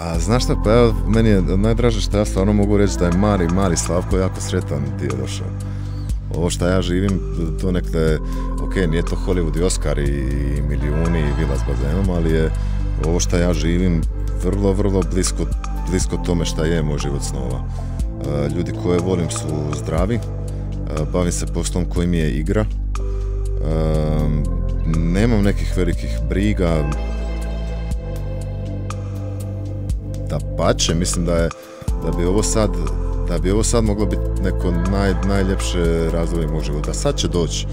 A znaš šta, pa meni je najdraže što ja stvarno mogu reći da je Mari, Mari Slavko jako sretan ti je došao. Ovo što ja živim, to nekde, ok, nije to Hollywood i Oscar i, milijuni i vila s bazenom, ali je ovo što ja živim vrlo, vrlo blisko, blisko tome šta je moj život snova. E, ljudi koje volim su zdravi, e, bavim se poslom koji mi je igra, e, nemam nekih velikih briga, da pače, mislim da je da bi ovo sad da bi ovo sad moglo biti neko naj, najljepše razdoblje mog života. Sad će doći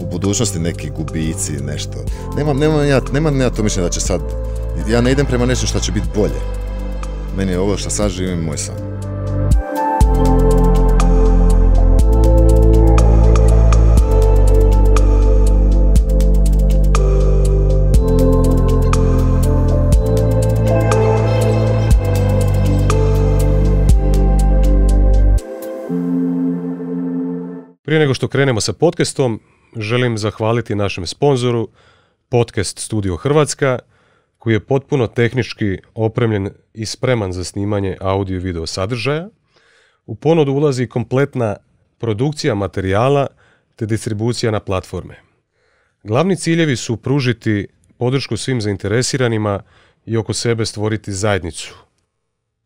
u budućnosti neki gubici, nešto. Nemam, nemam, ja, nemam ja to mišljenje da će sad, ja ne idem prema nečem što će biti bolje. Meni je ovo što sad živim moj san. Prije nego što krenemo sa podcastom, želim zahvaliti našem sponzoru Podcast Studio Hrvatska, koji je potpuno tehnički opremljen i spreman za snimanje audio i video sadržaja. U ponudu ulazi kompletna produkcija materijala te distribucija na platforme. Glavni ciljevi su pružiti podršku svim zainteresiranima i oko sebe stvoriti zajednicu.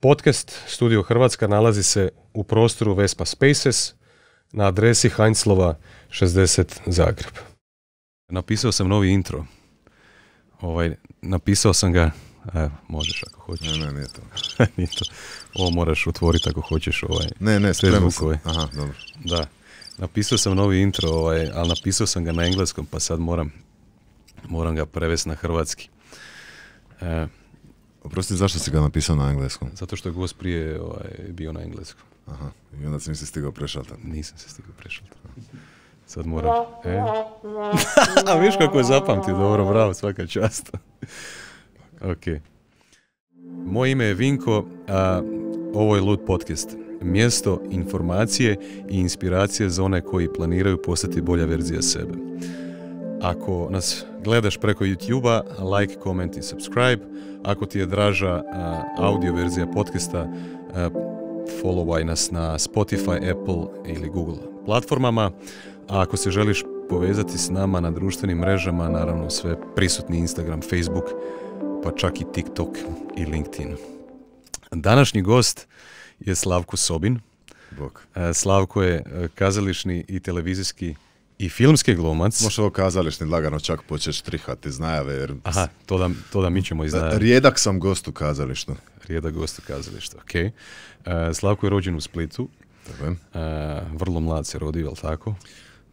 Podcast Studio Hrvatska nalazi se u prostoru Vespa Spaces na adresi Heinzlova 60 Zagreb. Napisao sam novi intro. Ovaj, napisao sam ga, e, možeš ako hoćeš. Ne, ne, nije to. Ovo moraš otvoriti ako hoćeš. Ovaj, ne, ne, sve zvukove. Aha, dobro. Da. Napisao sam novi intro, ovaj, ali napisao sam ga na engleskom, pa sad moram, moram ga prevesti na hrvatski. E, Oprosti, zašto si ga napisao na engleskom? Zato što je gost prije ovaj, bio na engleskom. Aha, i onda si se stigao Nisam se stigao prešaltan. Sad moram... E. A viš kako je zapamti, dobro, bravo, svaka čast. ok. Moje ime je Vinko, a ovo je Lud Podcast. Mjesto informacije i inspiracije za one koji planiraju postati bolja verzija sebe. Ako nas gledaš preko YouTube-a, like, comment i subscribe. Ako ti je draža audio verzija podcasta, followaj nas na Spotify, Apple ili Google platformama. A ako se želiš povezati s nama na društvenim mrežama, naravno sve prisutni Instagram, Facebook, pa čak i TikTok i LinkedIn. Današnji gost je Slavko Sobin. Bok. E, Slavko je e, kazališni i televizijski i filmski glumac. Možeš ovo kazališni lagano čak počeš trihati iz najave. Jer... Aha, to da, to da mi ćemo iz Rijedak sam gost u kazalištu. Rijedak gost u kazalištu, ok. E, Slavko je rođen u Splitu. E, vrlo mlad se rodio, jel tako?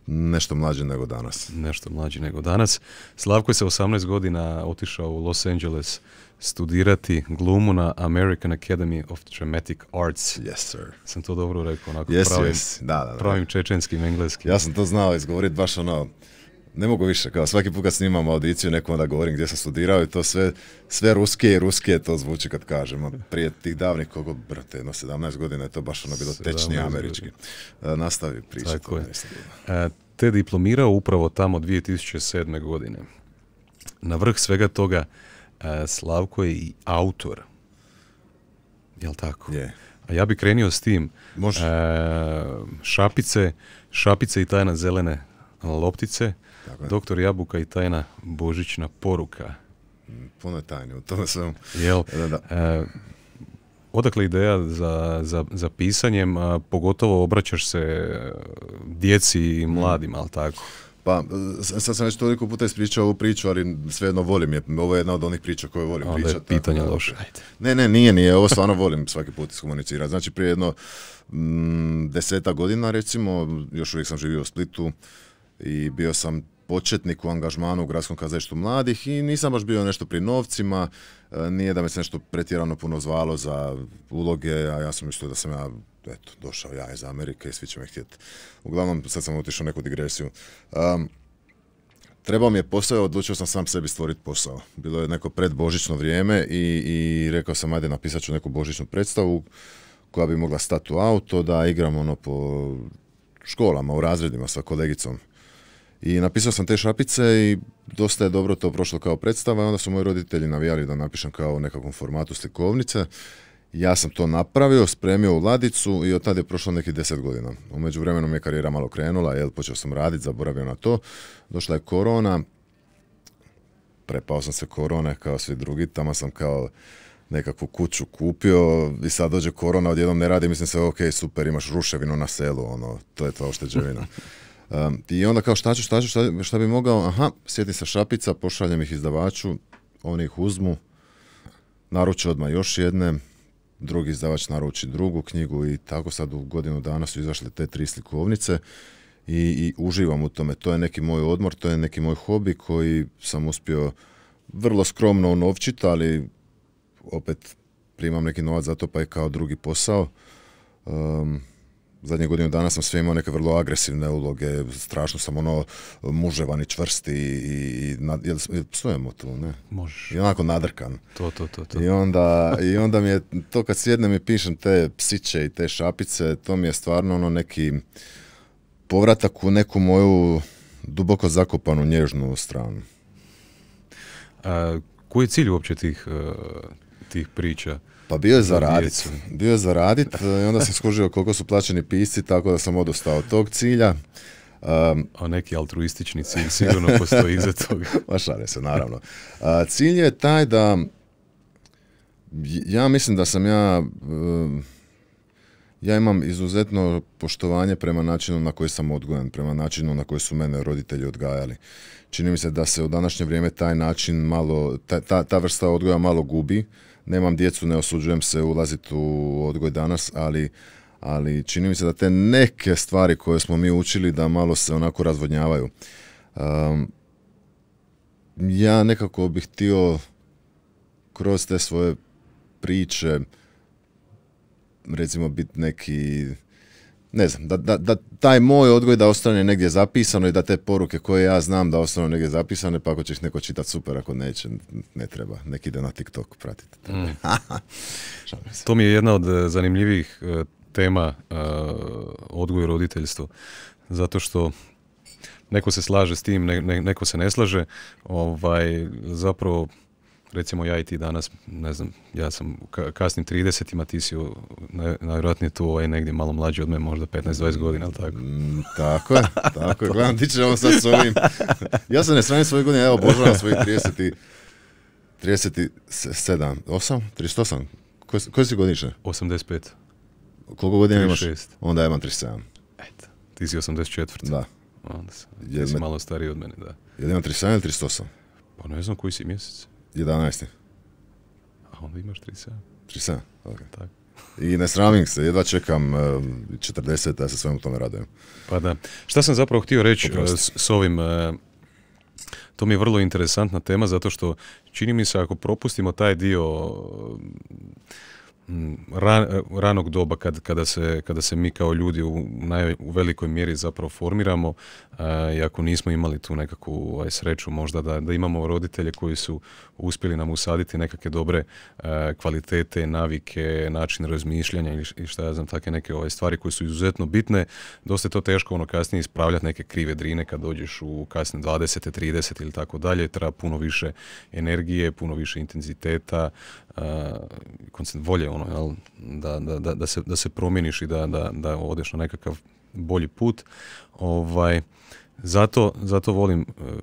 Nešto mlađe nego danas. Nešto mlađi nego danas. Slavko je sa 18 godina otišao u Los Angeles studirati glumu na American Academy of Dramatic Arts. Yes, sir. Sam to dobro rekao, onako yes, yes. Da, pravim čečenskim, engleskim. Ja sam to znao izgovoriti baš ono, ne mogu više, kao svaki put kad snimam audiciju nekom onda govorim gdje sam studirao i to sve, sve ruske i ruske to zvuči kad kažemo. Ono, prije tih davnih kogo, brate, jedno 17 godina je to baš ono bilo tečni američki. E, nastavi priča. Tako je. E, te diplomirao upravo tamo 2007. godine. Na vrh svega toga e, Slavko je i autor. Jel tako? Je. A ja bi krenio s tim. Može. Šapice, šapice i tajna zelene loptice Doktor Jabuka i tajna božićna poruka. Puno tajne u tome Da, E, odakle ideja za, za, pisanjem, a pogotovo obraćaš se e, djeci i mm. mladima, ali tako? Pa, sad sam već toliko puta ispričao ovu priču, ali svejedno volim je. Ovo je jedna od onih priča koje volim pričati. Onda je pitanje loše. Ne, ne, nije, nije. Ovo stvarno volim svaki put iskomunicirati. Znači, prije jedno deseta godina, recimo, još uvijek sam živio u Splitu i bio sam početnik u angažmanu u gradskom kazalištu mladih i nisam baš bio nešto pri novcima, e, nije da me se nešto pretjerano puno zvalo za uloge, a ja sam mislio da sam ja eto, došao ja iz Amerike i svi će me htjeti. Uglavnom, sad sam otišao neku digresiju. trebao mi je posao, odlučio sam sam sebi stvoriti posao. Bilo je neko predbožično vrijeme i, i rekao sam, ajde napisat ću neku božičnu predstavu koja bi mogla stati u auto, da igram ono po školama, u razredima sa kolegicom. I napisao sam te šapice i dosta je dobro to prošlo kao predstava i onda su moji roditelji navijali da napišem kao u nekakvom formatu slikovnice. Ja sam to napravio, spremio u ladicu i od tada je prošlo nekih deset godina. U međuvremenu mi je karijera malo krenula, jel, počeo sam raditi, zaboravio na to. Došla je korona, prepao sam se korone kao svi drugi, tamo sam kao nekakvu kuću kupio i sad dođe korona, odjednom ne radi, mislim se, ok, super, imaš ruševinu na selu, ono, to je tva ušteđevina. I onda kao šta ću, šta ću, šta, bi mogao, aha, sjeti sa šapica, pošaljem ih izdavaču, oni ih uzmu, naruče odmah još jedne, drugi izdavač naruči drugu knjigu i tako sad u godinu dana su izašle te tri slikovnice i, uživam u tome. To je neki moj odmor, to je neki moj hobi koji sam uspio vrlo skromno unovčiti, ali opet primam neki novac za to pa je kao drugi posao zadnje godine dana sam sve imao neke vrlo agresivne uloge, strašno sam ono muževan i čvrsti i, jel, psujemo tu, ne? Možeš. I onako nadrkan. To, to, to, I onda, I onda mi je to kad sjednem i pišem te psiće i te šapice, to mi je stvarno ono neki povratak u neku moju duboko zakopanu nježnu stranu. koji je cilj uopće tih, eh, tih priča? Pa bio je zaradit Bio je zaradit. E, i onda sam skužio koliko su plaćeni pisci, tako da sam odustao od tog cilja. A neki altruistični cilj sigurno postoji iza toga. Ma se, naravno. cilj je taj da ja mislim da sam ja ja imam izuzetno poštovanje prema načinu na koji sam odgojen, prema načinu na koji su mene roditelji odgajali. Čini mi se da se u današnje vrijeme taj način malo, ta vrsta odgoja malo gubi nemam djecu, ne osuđujem se ulaziti u odgoj danas, ali, ali čini mi se da te neke stvari koje smo mi učili da malo se onako razvodnjavaju. ja nekako bih htio kroz te svoje priče recimo biti neki ne znam, da, da, da taj moj odgoj da ostane negdje zapisano i da te poruke koje ja znam da ostanu negdje zapisane, pa ako će ih neko čitati super, ako neće, ne treba. Neki ide na TikTok pratiti. Mm. to mi je jedna od e, zanimljivih e, tema uh, odgoj roditeljstvo. Zato što neko se slaže s tim, neko se ne slaže. Ovaj, zapravo recimo ja i ti danas, ne znam, ja sam u kasnim 30-ima, ti si u, najvjerojatnije tu ovaj, negdje malo mlađi od me, možda 15-20 godina, ali tako? Mm, tako je, tako je. Gledam, ti će ovo sad s ovim. ja sam ne sranim svoje godine, evo, obožavam svojih 30 37, 8, 38? Koje, si godišnje? 85. Koliko godina 36. imaš? Onda ja imam 37. Eto, ti si 84. Da. Onda sam, ti si malo stariji od mene, da. Jel imam 37 ili 38? Pa ne znam koji si mjesec. 11. A onda imaš 37. 37, ok. Tako. I ne sramim se, jedva čekam 40, eh, da ja se svemu tome radujem. Pa da. Šta sam zapravo htio reći eh, s, s ovim eh, to mi je vrlo interesantna tema zato što čini mi se ako propustimo taj dio Mm, e, ranog doba kad, kada, se, kada se mi kao ljudi u, naj, velikoj mjeri zapravo formiramo a, e, i ako nismo imali tu nekakvu aj, ovaj, sreću možda da, da imamo roditelje koji su uspjeli nam usaditi nekakve dobre e, kvalitete, navike, način razmišljanja i šta ja znam, takve neke ovaj, stvari koje su izuzetno bitne, dosta je to teško ono kasnije ispravljati neke krive drine kad dođeš u kasne 20. 30. ili tako dalje, treba puno više energije, puno više intenziteta, Uh, volje ono, jel, da, da, da, se, da se promijeniš i da, da, da odeš na nekakav bolji put. Ovaj, zato, zato volim uh,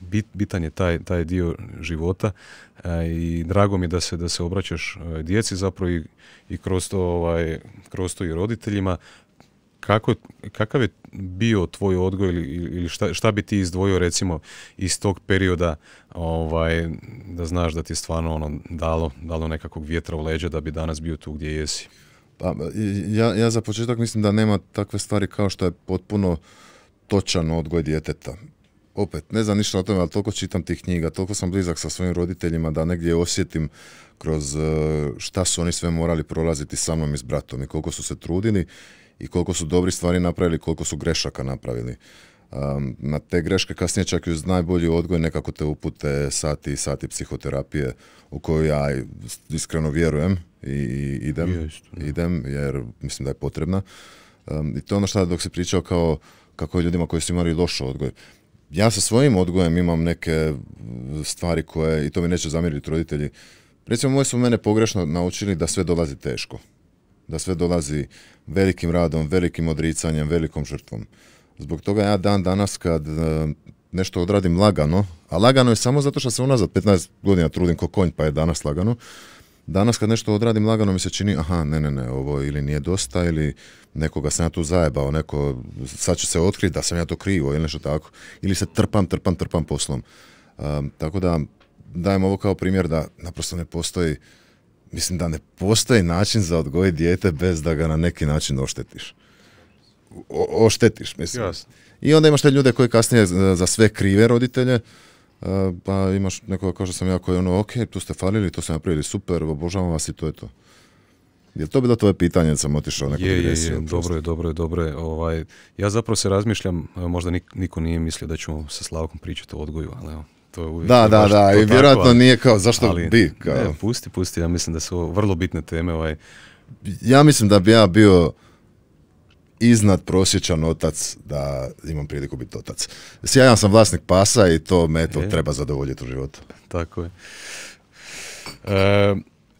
bit, bitan je taj, taj dio života uh, i drago mi da se, da se obraćaš djeci zapravo i, i kroz, to, ovaj, kroz to i roditeljima kako, kakav je bio tvoj odgoj ili, ili šta, šta, bi ti izdvojio recimo iz tog perioda ovaj, da znaš da ti je stvarno ono dalo, dalo nekakvog vjetra u leđa da bi danas bio tu gdje jesi? Pa, ja, ja za početak mislim da nema takve stvari kao što je potpuno točan odgoj djeteta. Opet, ne znam ništa o tome, ali toliko čitam tih knjiga, toliko sam blizak sa svojim roditeljima da negdje osjetim kroz eh, šta su oni sve morali prolaziti sa mnom i s bratom i koliko su se trudili i koliko su dobri stvari napravili, koliko su grešaka napravili. na te greške kasnije čak i uz najbolji odgoj nekako te upute sati i sati psihoterapije u koju ja iskreno vjerujem i, idem, idem jer mislim da je potrebna. I to je ono što dok se pričao kao kako je ljudima koji su imali loš odgoj. Ja sa svojim odgojem imam neke stvari koje, i to mi neće zamjeriti roditelji, recimo moji su mene pogrešno naučili da sve dolazi teško da sve dolazi velikim radom, velikim odricanjem, velikom žrtvom. Zbog toga ja dan danas kad e, nešto odradim lagano, a lagano je samo zato što se unazad 15 godina trudim ko konj pa je danas lagano, danas kad nešto odradim lagano mi se čini aha ne ne ne ovo ili nije dosta ili nekoga sam ja tu zajebao, neko sad će se otkriti da sam ja to krivo ili nešto tako, ili se trpam, trpam, trpam poslom. Ehm, tako da dajem ovo kao primjer da naprosto ne postoji Mislim da ne postoji način za odgoj dijete bez da ga na neki način oštetiš. oštetiš, mislim. I onda imaš te ljude koji kasnije za sve krive roditelje, e, pa imaš nekoga kao što sam ja koji ono, ok, tu ste falili, to ste napravili super, obožavam vas i to je to. Je to bilo tvoje pitanje da sam otišao je, je, dobro je, dobro je, dobro je. Ovaj, ja zapravo se razmišljam, možda niko nije mislio da ću sa Slavkom pričati o odgoju, ali evo, to da, da, da, i vjerojatno nije kao zašto ali, bi. Kao. Ne, pusti, pusti, ja mislim da su ovo vrlo bitne teme. Ovaj. Ja mislim da bi ja bio iznad prosječan otac da imam priliku biti otac. Sjajan sam vlasnik pasa i to me e. treba zadovoljiti u životu. Tako je. E,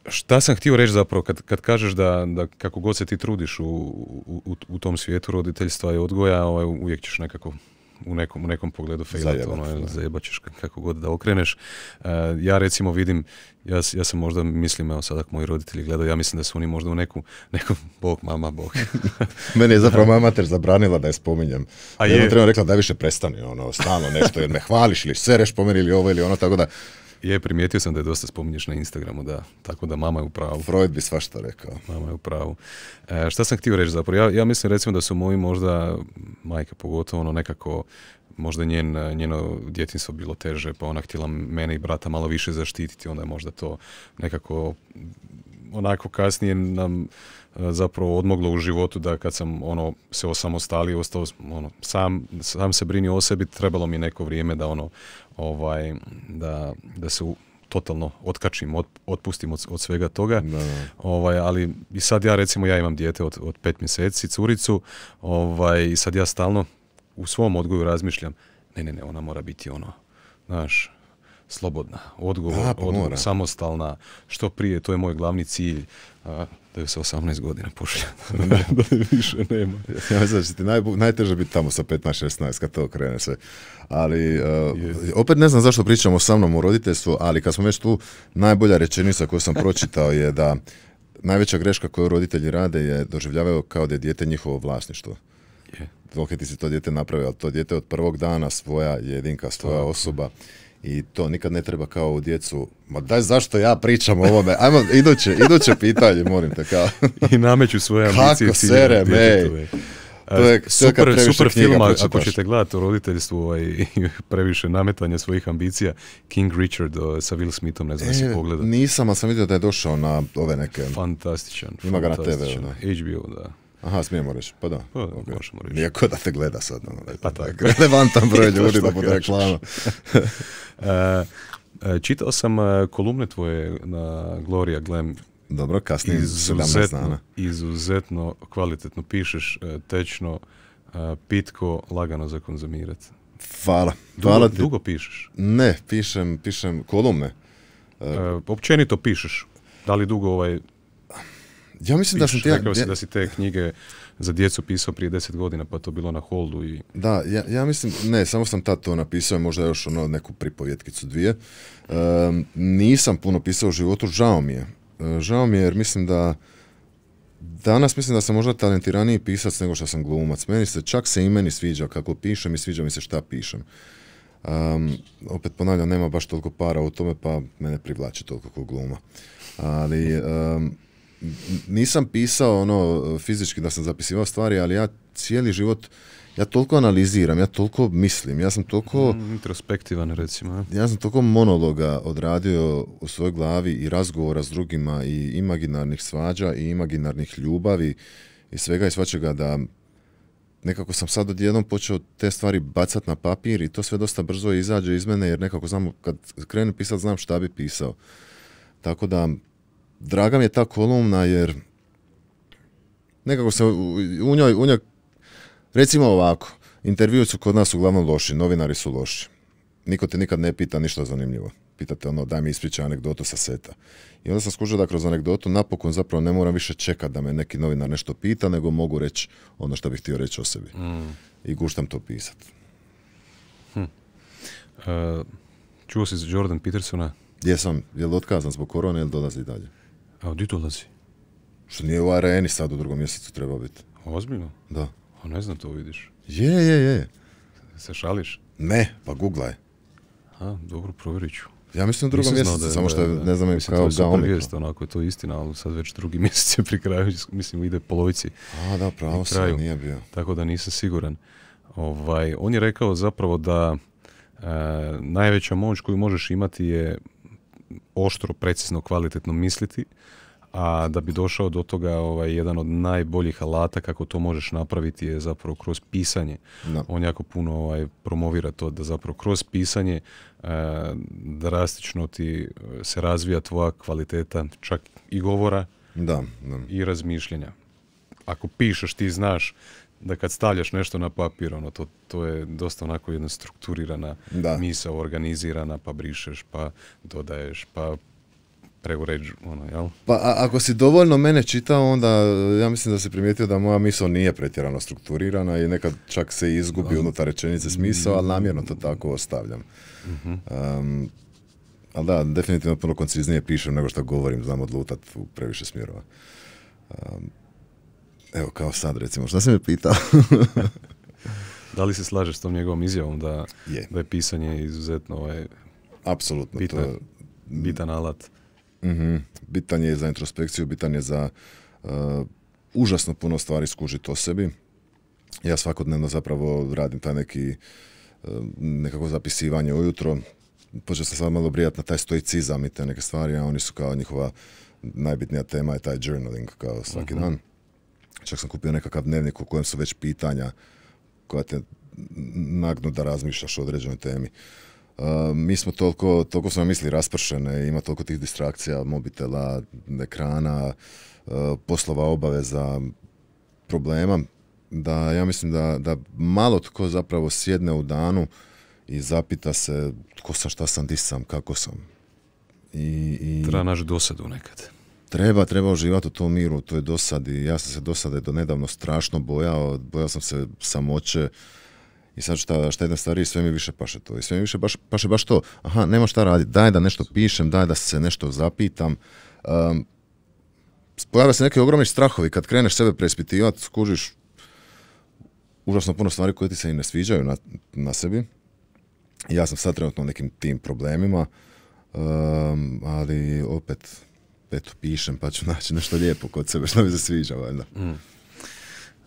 šta sam htio reći zapravo kad, kad kažeš da, da kako god se ti trudiš u, u, u tom svijetu roditeljstva i odgoja, ovaj, uvijek ćeš nekako u nekom, u nekom pogledu failat, ono, zajebaćeš kako god da okreneš. E, ja recimo vidim, ja, ja sam možda mislim, evo ako moji roditelji gledaju, ja mislim da su oni možda u neku, nekom, bog, mama, bog. Meni je zapravo moja mater zabranila da je spominjem. A ja je... rekla da više prestani, ono, stalno nešto, jer me hvališ ili sereš po meni ili ovo ili ono, tako da je, primijetio sam da je dosta spominješ na Instagramu, da. Tako da mama je u pravu. Freud bi svašta rekao. Mama je u pravu. E, šta sam htio reći zapravo? Ja, ja mislim recimo da su moji možda, majka pogotovo, ono nekako možda njen, njeno djetinstvo bilo teže, pa ona htjela mene i brata malo više zaštititi, onda je možda to nekako onako kasnije nam zapravo odmoglo u životu da kad sam ono se osamostalio, ostao ono, sam, sam se brinio o sebi, trebalo mi neko vrijeme da ono ovaj da, da se totalno otkačim, otpustim od, svega toga. Ovaj, ali i sad ja recimo ja imam dijete od, od pet mjeseci, curicu, ovaj, i sad ja stalno u svom odgoju razmišljam, ne, ne, ne, ona mora biti ono, znaš, slobodna, odgovor, A, pa samostalna, što prije, to je moj glavni cilj. A, da ju se 18 godina pošlja, da, više nema. Ja mislim da naj, najteže biti tamo sa 15-16 kad to krene se. Ali, e, opet ne znam zašto pričamo sa mnom o roditeljstvu, ali kad smo već tu, najbolja rečenica koju sam pročitao je da najveća greška koju roditelji rade je doživljavaju kao da je dijete njihovo vlasništvo. Je. Dok ti si to dijete napravio, ali to dijete od prvog dana svoja jedinka, svoja osoba i to nikad ne treba kao u djecu, ma daj zašto ja pričam o ovome, ajmo iduće, iduće pitanje, morim te kao. I nameću svoje ambicije. Kako sere, e, super, super film, ako ćete gledati u roditeljstvu ovaj, i previše nametanje svojih ambicija, King Richard sa Will Smithom, ne znam si e, pogledati. Nisam, ali sam vidio da je došao na ove neke... Fantastičan. Ima ga na TV. HBO, da. Aha, smijemo reći, pa da. Pa, da te gleda sad, relevantan ono, pa broj ljudi da bude reklama. E, e, čitao sam e, kolumne tvoje na Gloria Glam dobro, kasnije izuzetno, izuzetno kvalitetno pišeš, tečno, pitko, lagano za konzumirati. Hvala. Dugo, Hvala ti. dugo pišeš? Ne, pišem, pišem kolumne. općenito pišeš. Da li dugo ovaj ja mislim da sam te... Rekao da si te knjige za djecu pisao prije deset godina, pa to bilo na holdu i... Da, ja, ja mislim, ne, samo sam tad to napisao, možda još ono neku pripovjetkicu dvije. nisam puno pisao u životu, žao mi je. E, žao mi je jer mislim da... Danas mislim da sam možda talentiraniji pisac nego što sam glumac. Meni se, čak se i meni sviđa kako pišem i sviđa mi se šta pišem. Um, opet ponavljam, nema baš toliko para u tome, pa mene privlači toliko kako gluma. Ali nisam pisao ono fizički da sam zapisivao stvari, ali ja cijeli život ja toliko analiziram, ja toliko mislim, ja sam toliko... Mm, introspektivan recimo. Ja. ja sam toliko monologa odradio u svojoj glavi i razgovora s drugima i imaginarnih svađa i imaginarnih ljubavi i svega i svačega da nekako sam sad odjednom počeo te stvari bacat na papir i to sve dosta brzo izađe iz mene jer nekako znam kad krenem pisat znam šta bi pisao. Tako da draga mi je ta kolumna jer nekako se u njoj, u njoj recimo ovako, intervju su kod nas uglavnom loši, novinari su loši. Niko te nikad ne pita ništa zanimljivo. Pitate ono, daj mi ispričaj anegdotu sa seta. I onda sam skužio da kroz anegdotu napokon zapravo ne moram više čekat da me neki novinar nešto pita, nego mogu reći ono što bih htio reći o sebi. Mm. I guštam to pisat. Hm. Uh, čuo si za Jordan Petersona? Jesam, je li otkazan zbog korone ili dolazi dalje? A gdje dolazi? Što nije u areni sad u drugom mjesecu treba biti. Ozbiljno? Da. A ne znam to vidiš. Je, je, je. Se šališ? Ne, pa googlaj. A, dobro, provjerit ću. Ja mislim u drugom mjesecu, samo što ne znam mislim, kao da omikro. Mislim, onako je to istina, ali sad već drugi mjesec je pri kraju, mislim ide polovici. A, da, pravo sam, nije bio. Tako da nisam siguran. Ovaj, on je rekao zapravo da e, najveća moć koju možeš imati je oštro, precizno, kvalitetno misliti, a da bi došao do toga ovaj, jedan od najboljih alata kako to možeš napraviti je zapravo kroz pisanje. On jako puno ovaj, promovira to da zapravo kroz pisanje eh, drastično ti eh, se razvija tvoja kvaliteta čak i govora da, da. i razmišljanja. Ako pišeš ti znaš da kad stavljaš nešto na papir, ono, to, to je dosta onako jedna strukturirana da. misa, organizirana, pa brišeš, pa dodaješ, pa preuređu, ono, jel? Pa ako si dovoljno mene čitao, onda ja mislim da si primijetio da moja misao nije pretjerano strukturirana i nekad čak se izgubi ta unutar rečenice smisao, ali namjerno to tako ostavljam. Uh-huh. ali da, definitivno puno konciznije pišem nego što govorim, znam odlutat u previše smjerova. Evo, kao sad recimo, šta se me pitao? da li se slažeš s tom njegovom izjavom da je, da je pisanje izuzetno ovaj, Apsolutno, bitan, bitan alat? Mhm. Bitan je za introspekciju, bitan je za eh, užasno puno stvari skužiti o sebi. Ja svakodnevno zapravo radim taj neki eh, nekako zapisivanje ujutro. Počeo sam sad malo brijat na taj stoicizam i te neke stvari, a oni su kao njihova najbitnija tema je taj journaling kao svaki mhm. dan. Čak sam kupio nekakav dnevnik u kojem su već pitanja koja te nagnu da razmišljaš o određenoj temi. E, mi smo toliko, toliko smo mislili misli raspršene, ima toliko tih distrakcija, mobitela, ekrana, e, poslova, obaveza, problema, da ja mislim da, malo tko zapravo sjedne u danu i zapita se tko sam, šta sam, di sam, kako sam. I, i... Treba naš dosadu nekad. Treba, treba uživati u tom miru, je dosad i Ja sam se dosade do nedavno strašno bojao, bojao sam se samoće. I sad šta, šta jedan stariji, sve mi više paše to. I sve mi više baš, paše baš to. Aha, nema šta raditi. Daj da nešto pišem, daj da se nešto zapitam. Um, pojave se neki ogromni strahovi. Kad kreneš sebe preispitivati, skužiš užasno puno stvari koje ti se i ne sviđaju na, na sebi. Ja sam sad trenutno u nekim tim problemima, um, ali opet eto, pišem pa ću naći nešto lijepo kod sebe što mi se sviđa valjda. Mm.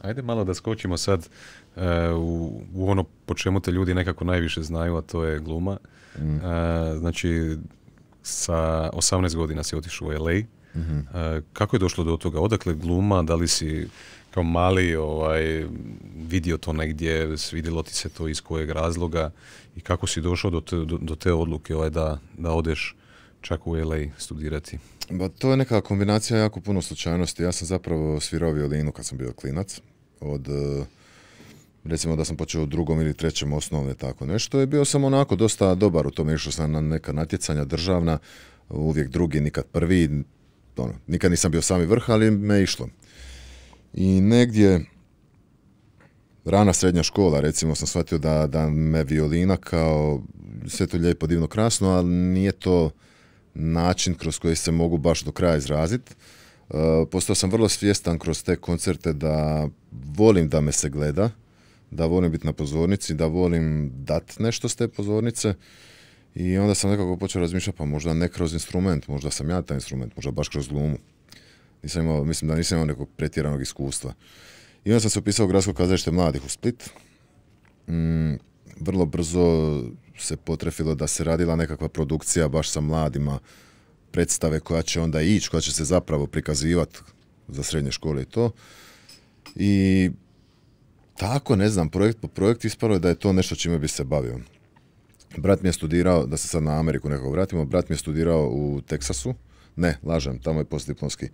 Ajde malo da skočimo sad e, u, u ono po čemu te ljudi nekako najviše znaju, a to je gluma. Mm. E, znači, sa 18 godina si otišao u LA. Mhm. E, kako je došlo do toga? Odakle gluma? Da li si kao mali ovaj, vidio to negdje, svidjelo ti se to iz kojeg razloga i kako si došao do te, do, do te odluke ovaj, da, da odeš čak u LA studirati? Ba, to je neka kombinacija jako puno slučajnosti. Ja sam zapravo svirao violinu kad sam bio klinac. Od, e, recimo da sam počeo u drugom ili trećem osnovne tako nešto. Je bio sam onako dosta dobar u tome. Išao sam na neka natjecanja državna, uvijek drugi, nikad prvi. Ono, nikad nisam bio sami vrh, ali me išlo. I negdje rana srednja škola, recimo, sam shvatio da, da me violina kao sve to lijepo, divno, krasno, ali nije to način kroz koji se mogu baš do kraja izraziti. E, postao sam vrlo svjestan kroz te koncerte da volim da me se gleda, da volim biti na pozornici, da volim dat nešto s te pozornice. I onda sam nekako počeo razmišljati, pa možda ne kroz instrument, možda sam ja taj instrument, možda baš kroz glumu. Nisam mislim da nisam imao nekog pretjeranog iskustva. I onda sam se upisao u Gradsko kazalište mladih u Split. Mm, vrlo brzo se potrefilo da se radila nekakva produkcija baš sa mladima predstave koja će onda ići, koja će se zapravo prikazivati za srednje škole i to. I tako, ne znam, projekt po projekt ispalo je da je to nešto čime bi se bavio. Brat mi je studirao, da se sad na Ameriku nekako vratimo, brat mi je studirao u Teksasu, ne, lažem, tamo je postdiplomski,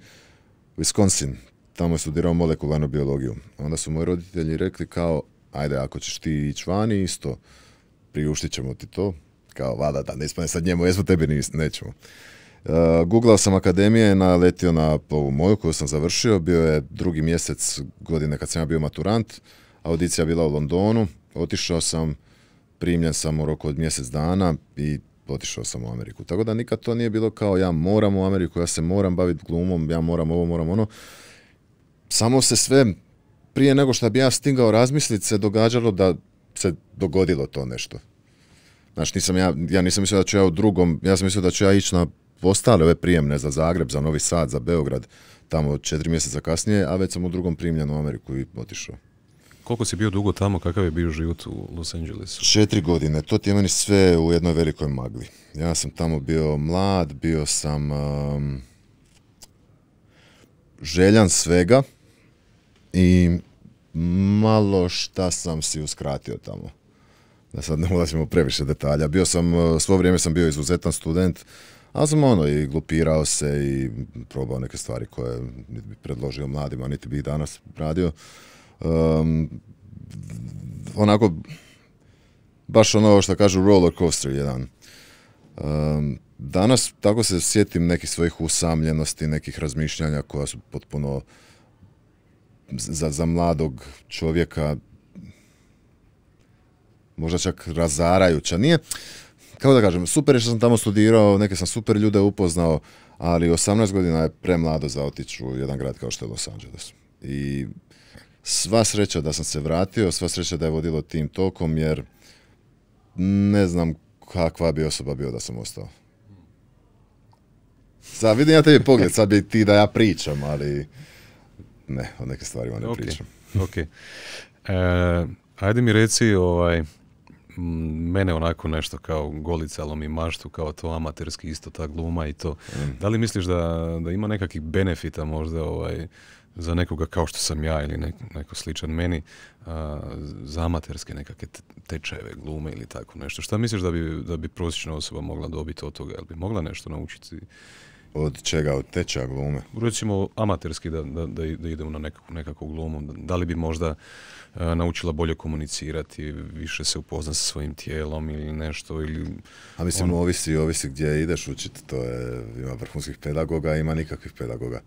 Wisconsin, tamo je studirao molekularnu biologiju. Onda su moji roditelji rekli kao, ajde ako ćeš ti ići vani isto, priuštit ćemo ti to, kao vada da ne ispane sad njemu, jesmo tebi nećemo. Uh, Googlao sam akademije, naletio na ovu moju koju sam završio, bio je drugi mjesec godine kad sam ja bio maturant, audicija bila u Londonu, otišao sam, primljen sam u roku od mjesec dana i otišao sam u Ameriku. Tako da nikad to nije bilo kao ja moram u Ameriku, ja se moram baviti glumom, ja moram ovo, moram ono. Samo se sve prije nego što bi ja stigao razmisliti se događalo da se dogodilo to nešto. Znači, nisam ja, ja nisam mislio da ću ja u drugom, ja sam mislio da ću ja ići na ostale ove prijemne za Zagreb, za Novi Sad, za Beograd, tamo četiri mjeseca kasnije, a već sam u drugom primljen u Ameriku i otišao. Koliko si bio dugo tamo, kakav je bio život u Los Angelesu? Četiri godine, to ti je meni sve u jednoj velikoj magli. Ja sam tamo bio mlad, bio sam um, željan svega i malo šta sam si uskratio tamo. Da sad ne ulazimo previše detalja. Bio sam, e, svo vrijeme sam bio izuzetan student, a sam ono i glupirao se i probao neke stvari koje niti bi predložio mladima, niti bih danas radio. Um, onako, baš ono što kažu roller coaster jedan. danas tako se sjetim nekih svojih usamljenosti, nekih razmišljanja koja su potpuno za, za mladog čovjeka možda čak razarajuća. Nije, kao da kažem, super je što sam tamo studirao, neke sam super ljude upoznao, ali 18 godina je premlado za otiču u jedan grad kao što je Los Angeles. I sva sreća da sam se vratio, sva sreća da je vodilo tim tokom, jer ne znam kakva bi osoba bio da sam ostao. Sad vidim ja tebi pogled, sad bi ti da ja pričam, ali... Ne, o stvari vam ne okay. pričam. ok. E, ajde mi reci, ovaj, mene onako nešto kao golicalom i maštu, kao to amaterski isto ta gluma i to. Mm. Da li misliš da, da ima nekakvih benefita možda ovaj, za nekoga kao što sam ja ili neko, neko sličan meni za amaterske nekakve tečajeve glume ili tako nešto. Šta misliš da bi, da bi prosječna osoba mogla dobiti od toga? Jel bi mogla nešto naučiti od čega? Od tečaja glume? Recimo amaterski da, da, da idemo na nekakvu, nekakvu glumu. Da li bi možda e, naučila bolje komunicirati, više se upozna sa svojim tijelom ili nešto? Ili A mislim, ono... ovisi, ovisi gdje ideš učiti. To je, ima vrhunskih pedagoga, ima nikakvih pedagoga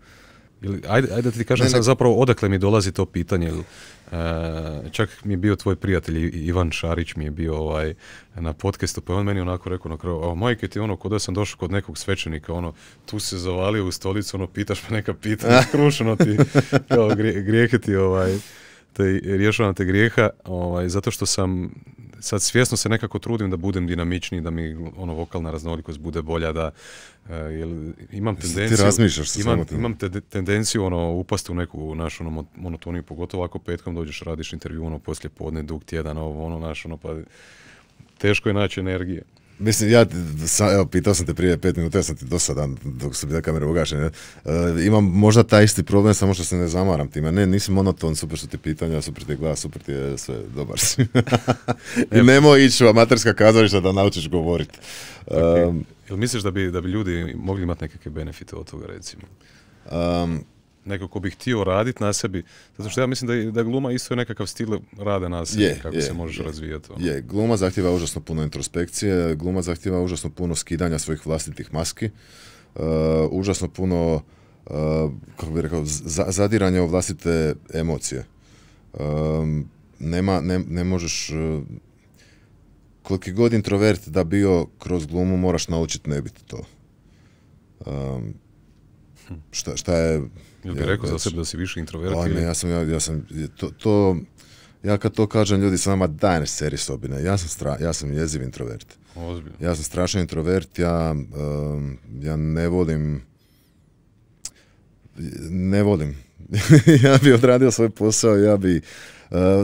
ajde, da ti kažem zapravo odakle mi dolazi to pitanje. E, čak mi je bio tvoj prijatelj Ivan Šarić mi je bio ovaj, na podcastu, pa on meni onako rekao na kraju, a majke ti ono, kod sam došao kod nekog svećenika, ono, tu se zavalio u stolicu, ono, pitaš pa neka pitanja, skrušeno ti, kao, grijehe ti, ovaj, te, rješavam te grijeha, ovaj, zato što sam sad svjesno se nekako trudim da budem dinamičniji, da mi ono vokalna raznolikost bude bolja, da e, jel, imam tendenciju... razmišljaš imam, imam tendenciju ono, upasti u neku našu ono, monotoniju, pogotovo ako petkom dođeš, radiš intervju ono, poslije podne, dug tjedan, ovo, ono, naš, ono, pa teško je naći energije. Mislim, ja sam, evo, pitao sam te prije pet minuta, ja sam ti dosadan dok su bile kamere ugašene. Uh, imam možda taj isti problem, samo što se ne zamaram time. Ne, nisam monoton, super su ti pitanja, super ti je glas, super ti je sve, dobar si. I nemoj ići u amaterska kazališta da naučiš govoriti. Okay. Jel misliš da bi, da bi ljudi mogli imati nekakve benefite od toga, recimo? nekako bih htio raditi na sebi. Zato što ja mislim da, je, da gluma isto je nekakav stil rada na sebi, je, kako se možeš razvijati. Ono. Je, gluma zahtjeva užasno puno introspekcije, gluma zahtjeva užasno puno skidanja svojih vlastitih maski, uh, užasno puno, uh, kako bih rekao, za, zadiranja u vlastite emocije. Um, nema, ne, možeš... Uh, koliki god introvert da bio kroz glumu, moraš naučiti ne biti to. Um, hm. šta, šta je Jel bi rekao za sebe da si više introvert? Pa ja sam, ja, sam, to, to, ja kad to kažem ljudi sa nama daj seri sobine, ja sam, ja sam jeziv introvert. Ozbiljno. Ja sam strašan introvert, ja, ja ne volim, ne volim. ja bi odradio svoj posao, ja bi, e,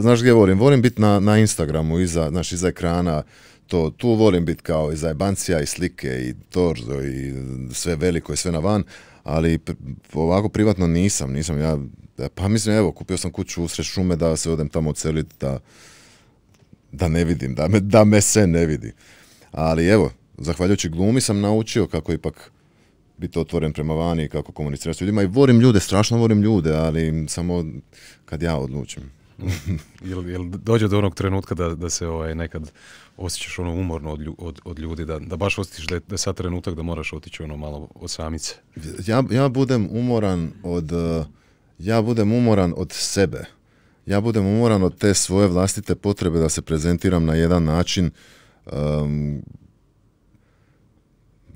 znaš gdje volim, volim biti na, na Instagramu, iza, znaš, iza ekrana, to, tu volim biti kao i zajbancija i slike i torzo i sve veliko i sve na van, ali ovako privatno nisam, nisam ja, pa mislim evo, kupio sam kuću usred šume da se odem tamo odseliti, da, da ne vidim, da me, da me se ne vidi. Ali evo, zahvaljujući glumi sam naučio kako ipak biti otvoren prema vani i kako komunicirati s ljudima i volim ljude, strašno volim ljude, ali samo kad ja odlučim. jel, jel dođe do onog trenutka da, da se ovaj, nekad osjećaš ono umorno od, od, od ljudi, da, da baš osjetiš da je, da sad trenutak da moraš otići ono malo od samice? Ja, ja budem umoran od... Ja budem umoran od sebe. Ja budem umoran od te svoje vlastite potrebe da se prezentiram na jedan način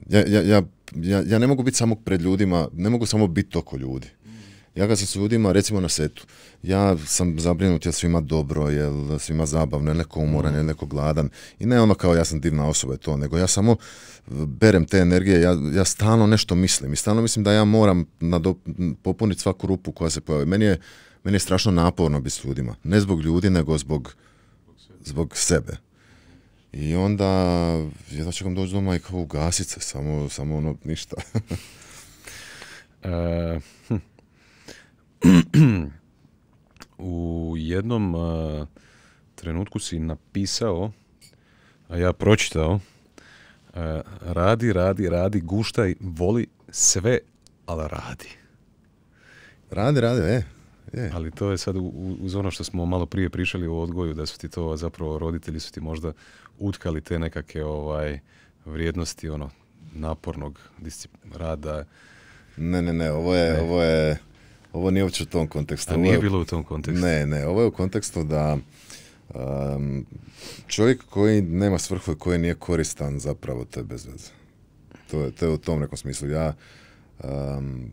ja, ja, ja, ja ne mogu biti samo pred ljudima, ne mogu samo biti oko ljudi. Ja kad sam s ljudima, recimo na setu, ja sam zabrinut jel svima dobro, jel svima zabavno, jel neko umoran, mm. jel neko gladan. I ne ono kao ja sam divna osoba je to, nego ja samo eh, berem te energije, ja, ja stalno nešto mislim i stalno mislim da ja moram popuniti svaku rupu koja se pojavi. Meni je, meni je strašno naporno biti s ljudima. Ne zbog ljudi, nego zbog, zbog sebe. I onda će čekam doći doma i kao ugasit se, samo, samo ono ništa. Eh, hm u jednom trenutku si napisao, a ja pročitao, radi, radi, radi, guštaj, voli sve, ali radi. Radi, radi, ne. E. Ali to je sad uz ono što smo malo prije prišali u odgoju, da su ti to zapravo roditelji su ti možda utkali te nekakve ovaj, vrijednosti ono napornog rada. Ne, ne, ne, ovo je, ne. Ovo je ovo nije uopće u tom kontekstu. A nije bilo u tom kontekstu? Ne, ne, ovo je u kontekstu da um, čovjek koji nema svrhu i koji nije koristan zapravo to je bez veze. To je, u tom nekom smislu. Ja um,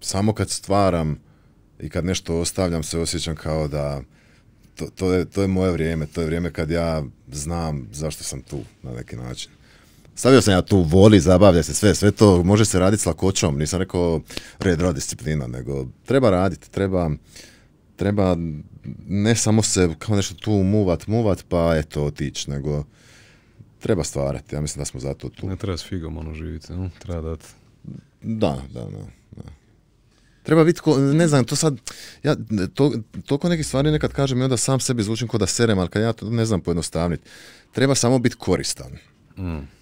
samo kad stvaram i kad nešto ostavljam se osjećam kao da to, je, to je moje vrijeme, to je vrijeme kad ja znam zašto sam tu na neki način. Stavio sam ja tu voli, zabavlja se sve, sve to može se raditi s lakoćom, nisam rekao red, disciplina, nego treba raditi, treba, treba ne samo se kao nešto tu muvat, muvat, pa eto, otić, nego treba stvarati, ja mislim da smo zato tu. Ne treba s figom ono živiti, no? treba dati. Da, da, da. da. Treba biti, ko, ne znam, to sad, ja to, toliko nekih stvari nekad kažem i onda sam sebi zvučim ko da serem, ali kad ja to ne znam pojednostavniti, treba samo biti koristan.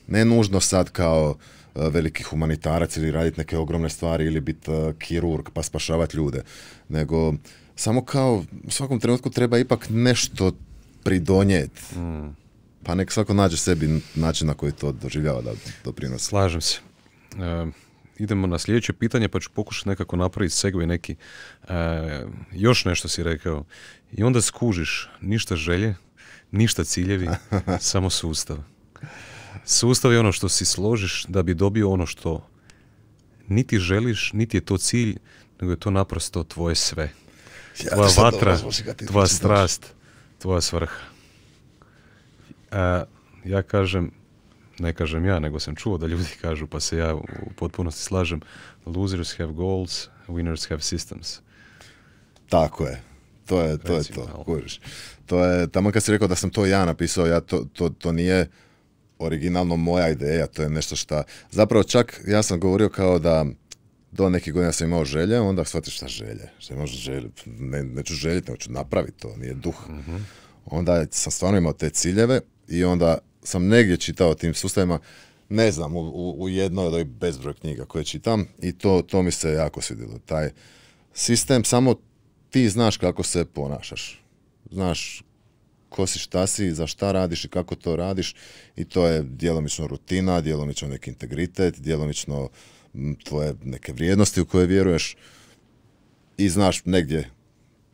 Ne nužno sad kao e, veliki humanitarac ili raditi neke ogromne stvari ili biti e, kirurg pa spašavati ljude, nego samo kao u svakom trenutku treba ipak nešto pridonijeti. Pa nek svako nađe sebi način na koji to doživljava da doprinosi. Slažem se. E, idemo na sljedeće pitanje pa ću pokušati nekako napraviti segve neki. još nešto si rekao. I onda skužiš ništa želje, ništa ciljevi, samo sustav. Sustav je ono što si složiš da bi dobio ono što niti želiš, niti je to cilj, nego je to naprosto tvoje sve. Tvoja vatra, tvoja znači. strast, tvoja svrha. ja kažem, ne kažem ja, nego sam čuo da ljudi kažu, pa se ja u potpunosti slažem, losers have goals, winners have systems. Tako je. To je to. to. je, tamo kad si rekao da sam to ja napisao, ja to, to nije originalno moja ideja, to je nešto što... Zapravo čak ja sam govorio kao da do nekih godina sam imao želje, onda shvatiš šta želje. Šta imaš želje, ne, neću željeti, neću napraviti to, nije duh. Mhm. Onda sam stvarno imao te ciljeve i onda sam negdje čitao o tim sustavima, ne znam, u, u jednoj od bezbroj knjiga koje čitam i to, to mi se jako svidilo, Taj sistem, samo ti znaš kako se ponašaš. Znaš ko si, šta si, za šta radiš i kako to radiš i to je djelomično rutina, djelomično neki integritet, djelomično tvoje neke vrijednosti u koje vjeruješ i znaš negdje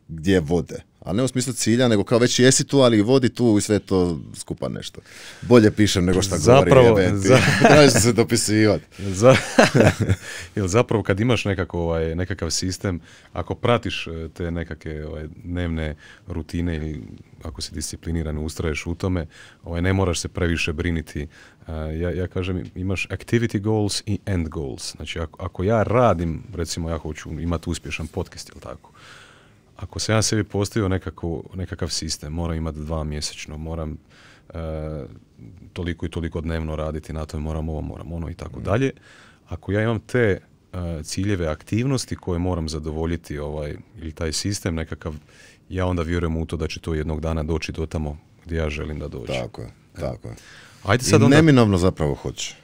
gdje vode ali ne u smislu cilja, nego kao već jesi tu, ali vodi tu i sve to skupa nešto. Bolje pišem nego što zapravo, Zapravo. se dopisivati. Za, jer zapravo kad imaš nekako, ovaj, nekakav sistem, ako pratiš e, te nekakve ovaj, dnevne rutine ili ako si discipliniran ustraješ u tome, ovaj, ne moraš se previše briniti. ja, ja kažem, imaš activity goals i end goals. Znači, ako, ako ja radim, recimo ja hoću imati uspješan podcast, ili tako, ako sam ja sebi postavio nekako, nekakav sistem, moram imati dva mjesečno, moram e, toliko i toliko dnevno raditi na tome, moram ovo, moram ono i tako mm. dalje. Ako ja imam te e, ciljeve aktivnosti koje moram zadovoljiti ovaj, ili taj sistem nekakav, ja onda vjerujem u to da će to jednog dana doći do tamo gdje ja želim da dođe. Tako je, e. tako je. Ajde sad I neminovno zapravo hoće.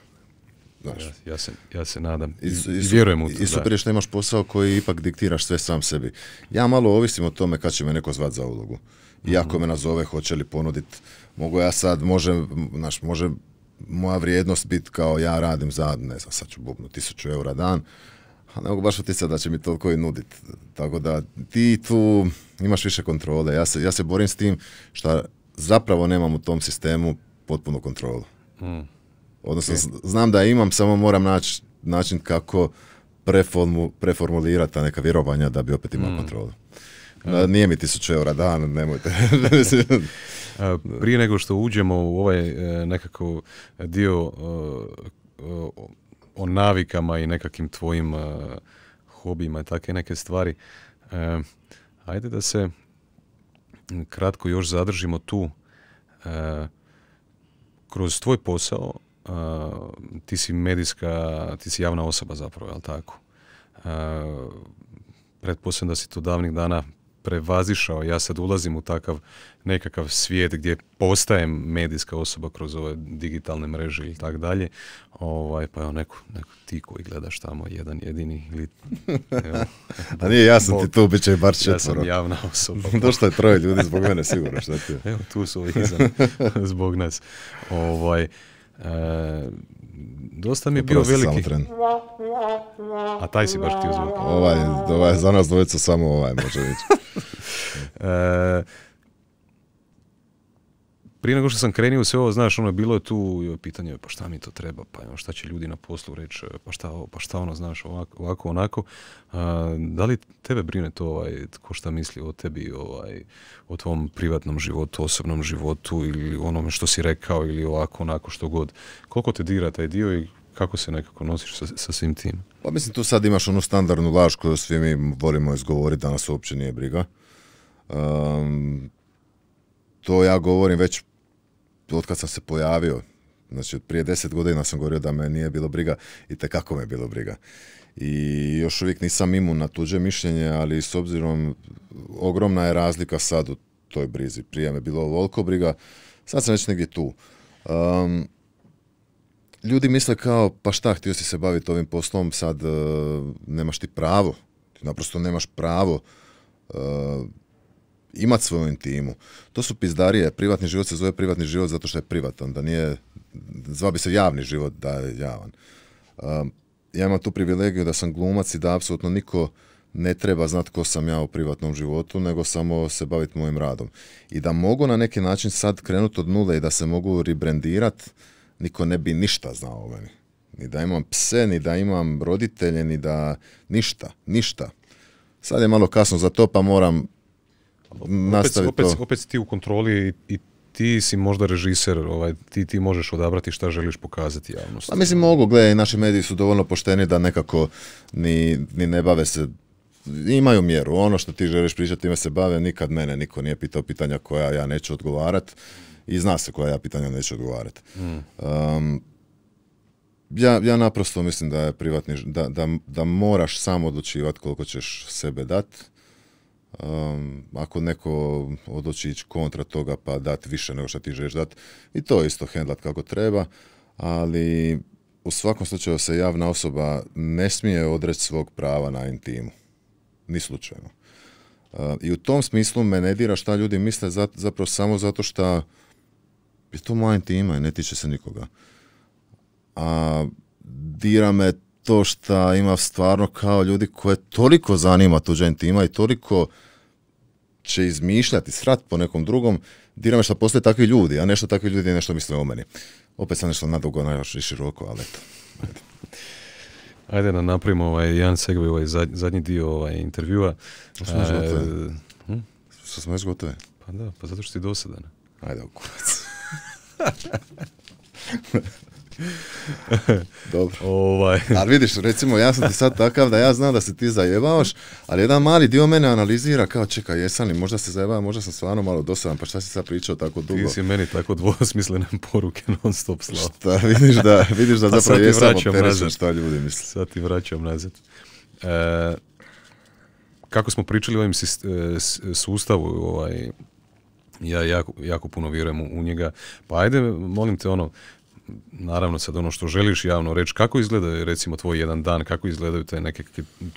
Ja, ja, se, ja se nadam i, i, vjerujem u to. I super je što imaš posao koji ipak diktiraš sve sam sebi. Ja malo ovisim o tome kad će me neko zvat za ulogu. I mhm. me nazove, hoće li ponudit, mogu ja sad, može, znaš, može moja vrijednost biti kao ja radim za, ne znam, sad ću bubnu tisuću eura dan, a ne mogu baš utjecati da će mi toliko i nudit. Tako da ti tu imaš više kontrole. Ja se, ja se borim s tim što zapravo nemam u tom sistemu potpuno kontrolu. Mhm. Odnosno, znam da imam, samo moram naći način kako preformu, preformulirati ta neka vjerovanja da bi opet imao mm. kontrolu. nije mi tisuću eura dan, nemojte. E, prije nego što uđemo u ovaj e, nekako dio e, o navikama i nekakim tvojim hobijima i takve neke stvari, ajde da se kratko još zadržimo tu. Kroz tvoj posao ti si medijska, ti si javna osoba zapravo, jel tako? E, pretpostavljam da si to davnih dana prevazišao, ja sad ulazim u takav nekakav svijet gdje postajem medijska osoba kroz ove digitalne mreže i tako dalje, ovaj, pa evo neko, neko ti koji gledaš tamo jedan jedini ili... A nije, ja sam ti tu, bit će bar četvoro. Ja sam javna osoba. što je troje ljudi zbog mene, sigurno što je. Evo, tu su ovi zbog nas. Ovaj, E, dosta mi je bio veliki... Tren. A taj si baš ti uzvuk. Ovaj, ovaj, za nas dvojica samo ovaj može reći. e, prije nego što sam krenuo sve ovo, znaš, ono, bilo je tu pitanje, pa šta mi to treba, pa šta će ljudi na poslu reći, e, pa šta, pa ono, znaš, ovako, ovako onako. da li tebe brine to, ovaj, ko šta misli o tebi, ovaj, o tvom privatnom životu, osobnom životu ili onome što si rekao ili ovako, onako, što god. Koliko te dira taj dio i kako se nekako nosiš sa, sa svim tim? Pa mislim, tu sad imaš onu standardnu laž koju svi mi volimo izgovoriti, danas uopće nije briga. to ja govorim već od kad sam se pojavio, znači od prije deset godina sam govorio da me nije bilo briga i kako me je bilo briga. I još uvijek nisam imun na tuđe mišljenje, ali s obzirom ogromna je razlika sad u toj brizi. Prije me bilo ovoliko briga, sad sam već negdje tu. ljudi misle kao, pa šta, htio si se baviti ovim poslom, sad e, nemaš ti pravo, naprosto nemaš pravo e, imati svoju intimu. To su pizdarije, privatni život se zove privatni život zato što je privatan, da nije, zva bi se javni život da je javan. Ehm, ja imam tu privilegiju da sam glumac i da apsolutno niko ne treba znat ko sam ja u privatnom životu, nego samo se baviti mojim radom. I da mogu na neki način sad krenut od nule i da se mogu rebrandirat, niko ne bi ništa znao o meni. Ni da imam pse, ni da imam roditelje, ni da ništa, ništa. Sad je malo kasno za to, pa moram opet, Opet, si ti u kontroli i, ti si možda režiser, ovaj, ti, ti možeš odabrati šta želiš pokazati javnosti. Pa mislim mogu, gledaj, naši mediji su dovoljno pošteni da nekako ni, ni ne bave se imaju mjeru. Ono što ti želiš pričati, time se bave. Nikad mene niko nije pitao pitanja koja ja neću odgovarati i zna se koja ja pitanja neću odgovarati. Hmm. ja, naprosto mislim da je privatni, da, da, da moraš sam odlučivati koliko ćeš sebe dati Um, ako neko odluči ići kontra toga pa dati više nego što ti želiš dati, i to isto hendlat kako treba, ali u svakom slučaju se javna osoba ne smije odreći svog prava na intimu. Ni slučajno. I u tom smislu me ne dira šta ljudi misle za, zapravo samo zato što je to moja intima i ne tiče se nikoga. A dira me to što ima stvarno kao ljudi koje toliko zanima tuđa intima i toliko će izmišljati srat po nekom drugom, dira me što postoje takvi ljudi, a nešto takvi ljudi nešto misle o meni. Opet sam nešto nadugo, ono, još i široko, ali eto. Ajde, da napravimo ovaj jedan segbe, ovaj zadnji dio ovaj intervjua. Što smo još e, gotovi? Hm? Pa da, pa zato što si dosadan. Ajde, okurac. Dobro. Ovaj. Ali vidiš, recimo, ja sam ti sad takav da ja znam da se ti zajebaoš ali jedan mali dio mene analizira kao čekaj, jesam li, možda se zajebao možda sam stvarno malo dosadan, pa šta si sad pričao tako dugo? Ti si meni tako dvosmislene poruke non stop slao. Šta, vidiš da, vidiš da zapravo jesam šta ljudi misle. Sad ti vraćam nazad. E, kako smo pričali o ovim e, sustavu, ovaj, ja jako, jako puno vjerujem u njega. Pa ajde, molim te, ono, naravno sad ono što želiš javno reći, kako izgleda recimo tvoj jedan dan, kako izgledaju te neke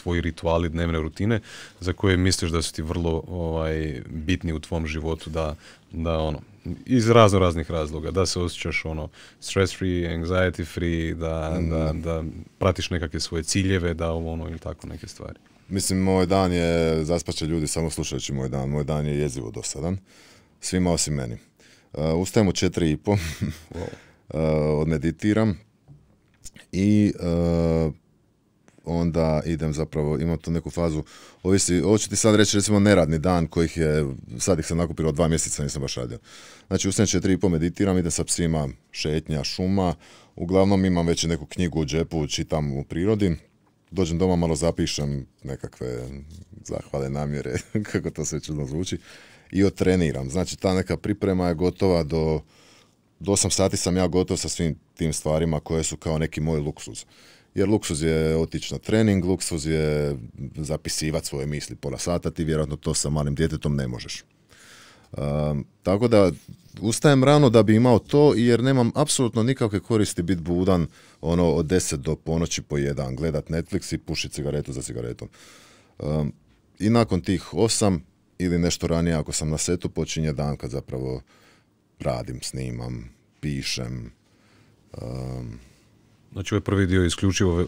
tvoji rituali, dnevne rutine za koje misliš da su ti vrlo ovaj, bitni u tvom životu da, da ono, iz razno raznih razloga, da se osjećaš ono stress free, anxiety free, da, da, mm. da pratiš nekakve svoje ciljeve, da ovo ono ili tako neke stvari. Mislim, moj dan je, zaspaće ljudi samo slušajući moj dan, moj dan je jezivo dosadan, svima osim meni. Uh, četiri i po, Eh, odmeditiram i eh, onda idem zapravo, imam tu neku fazu, ovisi, ovo ću ti sad reći recimo neradni dan kojih je, sad ih sam nakupilo dva mjeseca, nisam baš radio. Znači u četiri i meditiram, idem sa psima, šetnja, šuma, uglavnom imam već neku knjigu u džepu, čitam u prirodi, dođem doma, malo zapišem nekakve zahvale, namjere, kako to sve čudno zvuči, i otreniram. Znači ta neka priprema je gotova do do 8 sati sam ja gotov sa svim tim stvarima koje su kao neki moj luksuz. Jer luksuz je otići na trening, luksuz je zapisivati svoje misli pola sata, ti vjerojatno to sa malim djetetom ne možeš. Um, tako da ustajem rano da bi imao to jer nemam apsolutno nikakve koristi biti budan ono od 10 do ponoći po jedan, gledat Netflix i pušiti cigaretu za cigaretom. Um, I nakon tih 8 ili nešto ranije ako sam na setu počinje dan kad zapravo radim, snimam, pišem. Um, znači ovaj prvi dio je isključivo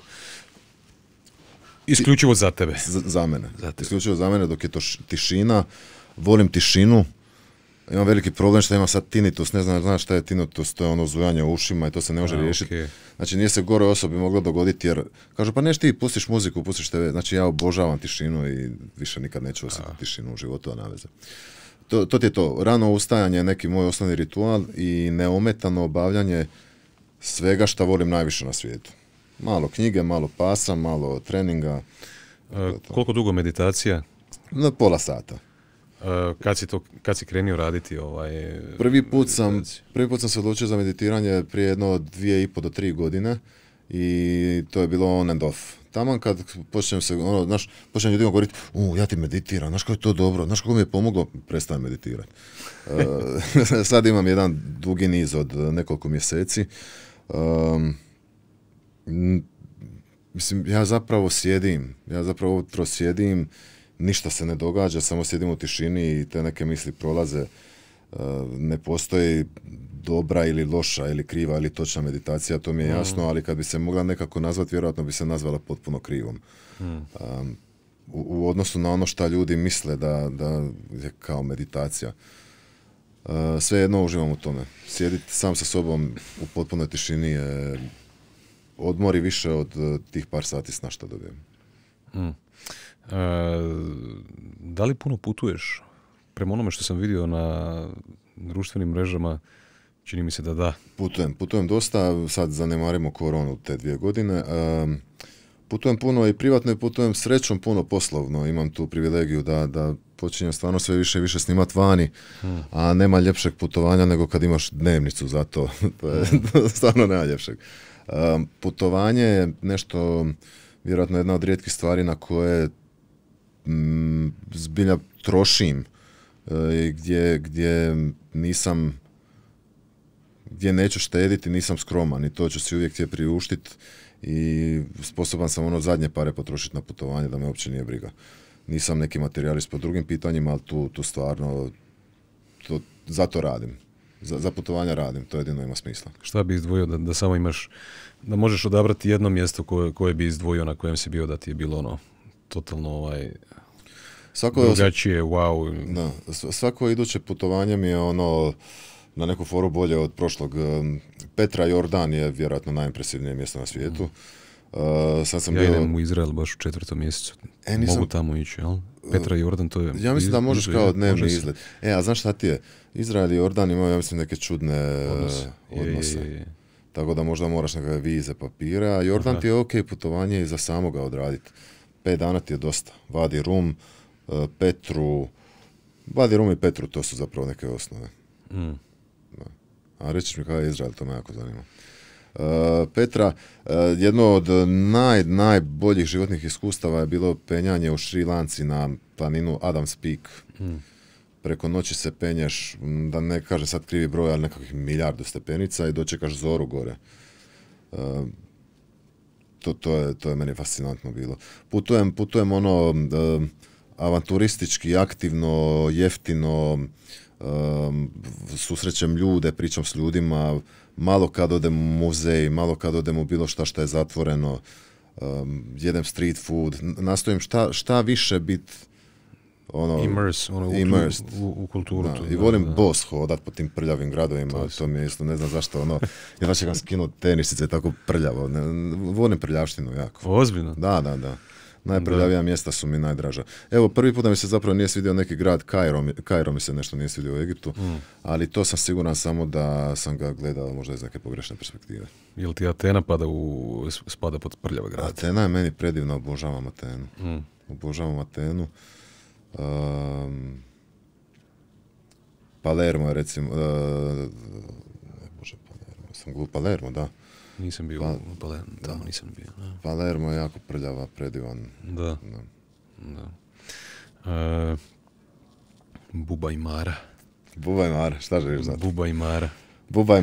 Isključivo za tebe. Za, za mene. Za Isključivo za mene dok je to tišina. Volim tišinu. Imam veliki problem što imam sad tinnitus, ne znam, znaš šta je tinnitus, to je ono zujanje u ušima i to se ne može riješiti. Znači nije se gore osobi moglo dogoditi jer kažu pa neš ti pustiš muziku, pustiš TV, znači ja obožavam tišinu i više nikad neću osjetiti tišinu u životu, a naveze to, to ti je to. Rano ustajanje je neki moj osnovni ritual i neometano obavljanje svega što volim najviše na svijetu. Malo knjige, malo pasa, malo treninga. E, koliko dugo meditacija? Na pola sata. E, kad, si to, kad si krenio raditi ovaj... Prvi put, sam, prvi put sam se odlučio za meditiranje prije jedno dvije i po do tri godine i to je bilo on and off. Taman kad počnem se, ono, znaš, počnem ljudima govoriti, u, ja ti meditiram, znaš kako je to dobro, znaš kako mi je pomoglo, prestajem meditirati. E, sad imam jedan dugi niz od nekoliko mjeseci. mislim, ja zapravo sjedim, ja zapravo utro sjedim, ništa se ne događa, samo sjedim u tišini i te neke misli prolaze. Eh, ne postoji dobra ili loša ili kriva ili točna meditacija, to mi je mm. jasno, ali kad bi se mogla nekako nazvati, vjerojatno bi se nazvala potpuno krivom. Mm. u, odnosu na ono što ljudi misle da, je kao meditacija. Eh, sve jedno uživam u tome. Sjediti sam sa sobom u potpunoj tišini je odmori više od eh, tih par sati sna što dobijem. Mm. da li puno putuješ? prema onome što sam vidio na društvenim mrežama, čini mi se da da. Putujem, putujem dosta, sad zanemarimo koronu te dvije godine. putujem puno i privatno i putujem srećom puno poslovno. Imam tu privilegiju da, da počinjem stvarno sve više i više snimat vani, hmm. a nema ljepšeg putovanja nego kad imaš dnevnicu za to. je hmm. stvarno nema ljepšeg. putovanje je nešto, vjerojatno jedna od rijetkih stvari na koje mm, zbilja trošim E, gdje, gdje nisam gdje neću štediti, nisam skroman i to ću si uvijek htjeti priuštiti i sposoban sam ono zadnje pare potrošiti na putovanje da me uopće nije briga. Nisam neki materijalist po drugim pitanjima, ali tu, tu stvarno to, zato radim. Za, za putovanja radim, to jedino ima smisla. Šta bi izdvojio da, da samo imaš, da možeš odabrati jedno mjesto koje, koje bi izdvojio na kojem si bio da ti je bilo ono totalno ovaj svako, drugačije, svako iduće putovanje mi je ono na neku foru bolje od prošlog. Petra Jordan je vjerojatno najimpresivnije mjesto na svijetu. Mhm. Eh, sad sam ja bio... idem u Izrael baš u četvrtom mjesecu. E, Mogu tamo ići, jel? Eh, Petra Jordan, to je... Ja mislim da možeš kao dnevni može izlet. E, a znaš šta ti je? Izrael i Jordan imaju, ja mislim, neke čudne eh, odnose. Tako da možda moraš nekakve vize papira. Jordan ti je ok putovanje i za samoga odraditi. Pet dana ti je dosta. Vadi rum, E, Petru, Rum i Petru, to su zapravo neke osnove. Mm. A reći mi kada je Izrael, to me jako zanima. E, Petra, e, jedno od najboljih životnih iskustava je bilo penjanje u Šri Lanci na planinu Adams Peak. Mm. Preko noći se penješ, da ne kažem sad krivi broj, ali nekakvih milijardu stepenica i dočekaš zoru gore. to, je, to je meni fascinantno bilo. Putujem, putujem ono avanturistički, aktivno, jeftino, susrećem ljude, pričam s ljudima, malo kad odem u muzej, malo kad odem u bilo šta što je zatvoreno, jedem street food, nastojim šta, šta više bit ono, ono U, kulturu. I volim bos hodat po tim prljavim gradovima, to, mi je isto, ne znam zašto, ono, jedva ga skinut tenisice tako prljavo, volim prljavštinu jako. Ozbiljno? Da, da, da. Najprljavija mjesta su mi najdraža. Evo, prvi puta mi se zapravo nije svidio neki grad, Kairo, Kairo mi se nešto nije svidio u Egiptu, mm. ali to sam siguran samo da sam ga gledao možda iz neke pogrešne perspektive. Jel ti Atena pada u, spada pod prljava grad? Atena je meni predivna, obožavam Atenu. Mm. Obožavam Atenu. Palermo je recimo, uh, bože, Palermo, sam glup, Palermo, da. Nisam bio pa, u Palermo, tamo nisam bio. Da. Palermo je jako prljava, predivan. Da. da. da. E, Buba i Mara. Bubaj i Mara, šta želiš znati? Buba i Mara.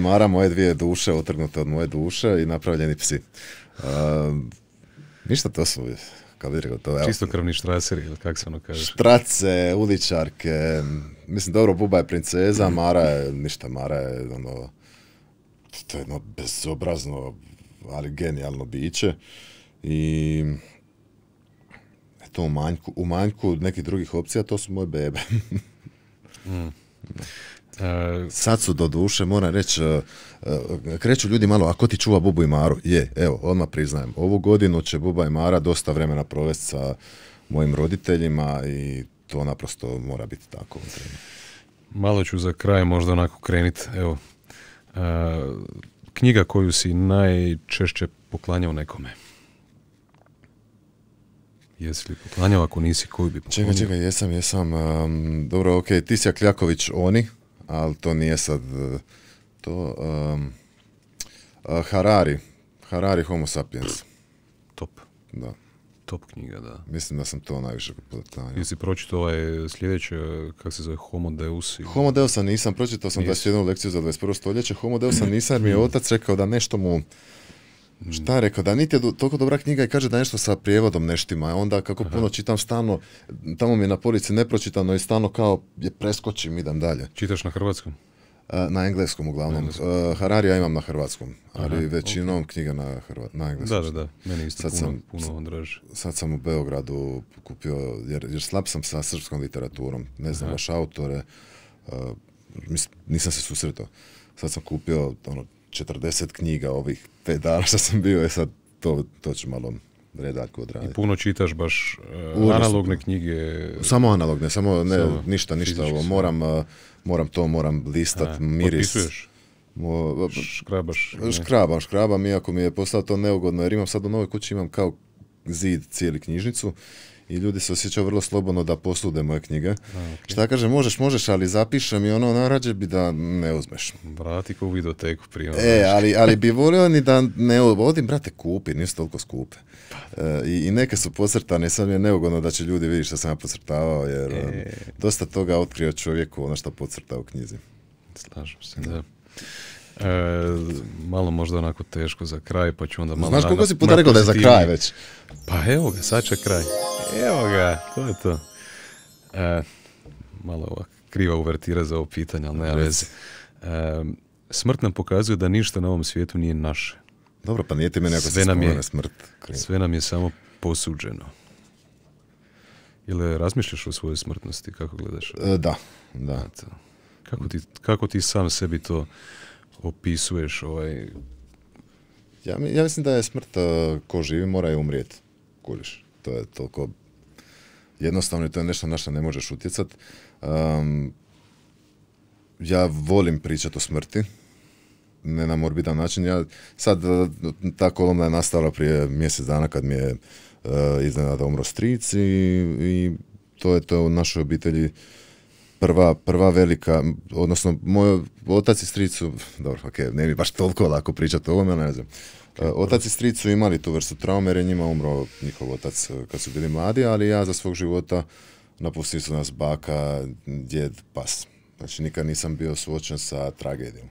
Mara, moje dvije duše, otrgnute od moje duše i napravljeni psi. E, ništa to su, kao bih rekao to. Čistokrvni štraceri, ili kako se ono kaže? Štrace, uličarke, mislim dobro, Buba je princeza, Mara je, ništa, Mara je ono, to je jedno bezobrazno, ali genijalno biće. I eto, u manjku, u manjku nekih drugih opcija, to su moje bebe. mm. Sad su do duše, moram reći, e, e, kreću ljudi malo, ako ti čuva Bubu i Maru? Je, evo, odmah priznajem. Ovu godinu će Buba i Mara dosta vremena provesti sa mojim roditeljima i to naprosto mora biti tako. Malo ću za kraj možda onako krenit, evo, knjiga koju si najčešće poklanjao nekome? Jesi li poklanjao ako nisi koju bi poklanjao? Čekaj, čekaj, jesam, jesam. dobro, ok, Tisja Kljaković, oni, ali to nije sad e, to. E, Harari, Harari Homo sapiens. Top. Da top knjiga, da. Mislim da sam to najviše Jesi pročitao ovaj sljedeće, kako se zove, Homo Deus? Homo Deusa nisam, pročitao sam Nis. 21 lekciju za 21. stoljeće. Homo Deusa mm. nisam jer mi je mm. otac rekao da nešto mu... Mm. Šta je rekao? Da niti je toliko dobra knjiga i kaže da nešto sa prijevodom neštima. Onda kako puno čitam stalno, tamo mi je na polici nepročitano i stalno kao je preskočim, idem dalje. Čitaš na hrvatskom? na engleskom uglavnom. Hararia Harari imam na hrvatskom, ali većinom knjiga na, engleskom. Da, da, da. Meni isto sad sam, Sad sam u Beogradu kupio, jer, jer slab sam sa srpskom literaturom. Ne znam vaše autore, nisam se susretao. Sad sam kupio ono, 40 knjiga ovih pet dana što sam bio i e sad to, ću malo redatko odraditi. I puno čitaš baš e, analogne knjige? Samo analogne, samo ne, ništa, ništa. Ovo, moram, moram to, moram listat, e, miris. Potpisuješ? Mo, škrabaš. Škrabam, škrabam, iako mi je postao to neugodno, jer imam sad u novoj kući, imam kao zid cijeli knjižnicu i ljudi se osjećaju vrlo slobodno da posude moje knjige. Šta kaže, možeš, možeš, ali zapišem i ono narađe ono, bi da ne uzmeš. Brati ko videoteku prije. Ono e, ali, ali bi volio ni da ne odim, brate, kupi, nisu toliko skupe. Pa e, i, neke su podcrtane, sad mi je neugodno da će ljudi vidjeti što sam ja pocrtavao, jer e. dosta toga otkrio čovjeku ono što pocrta u knjizi. Slažem se, da. E, malo možda onako teško za kraj, pa ću onda malo... Znaš koliko si puta rekao da je za kraj već? Pa evo ga, sad će kraj. Evo ga, to je to. E, malo ovak, kriva uvertira za ovo pitanje, ali ne veze. E, smrt nam pokazuje da ništa na ovom svijetu nije naše. Dobro, pa nije ti mene ako sve nam je, smrt. Sve nam je samo posuđeno. Ili razmišljaš o svojoj smrtnosti, kako gledaš? E, da, da. Kako ti, kako ti sam sebi to opisuješ ovaj... Ja, mislim da je smrt e, ko živi mora je umrijeti, To je toliko jednostavno i to je nešto na što ne možeš utjecat. ja volim pričati o smrti, ne na morbidan način. Ja, sad, e, ta kolumna je nastala prije mjesec dana kad mi je e, iznenada umro stric i, i to je to u našoj obitelji prva, prva velika, odnosno moj otac i stricu, dobro, ok, ne bi baš toliko lako pričati o ovome, ne znam. E, otac i stricu imali tu vrstu traume jer je njima umro njihov otac e, kad su bili mladi, ali ja za svog života napustili su nas baka, djed, pas. Znači nikad nisam bio suočen sa tragedijom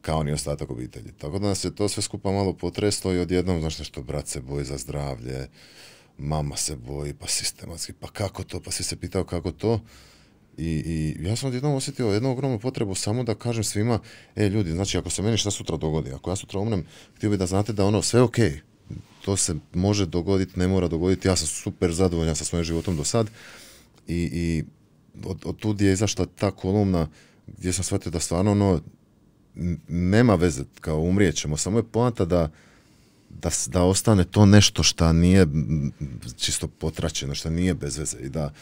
kao ni ostatak obitelji. Tako da nas je to sve skupa malo potreslo i odjednom, znaš nešto, brat se boji za zdravlje, mama se boji, pa sistematski, pa kako to, pa si se pitao kako to. I, I, ja sam odjednom osjetio jednu ogromnu potrebu samo da kažem svima, e ljudi, znači ako se meni šta sutra dogodi, ako ja sutra umrem, htio bih da znate da ono sve ok, to se može dogoditi, ne mora dogoditi, ja sam super zadovoljan sa svojim životom do sad i, i od, od tud je izašla ta kolumna gdje sam shvatio da stvarno ono, nema veze, kao umrijet samo je poanta da, da, da ostane to nešto što nije čisto potraćeno, što nije bez veze i da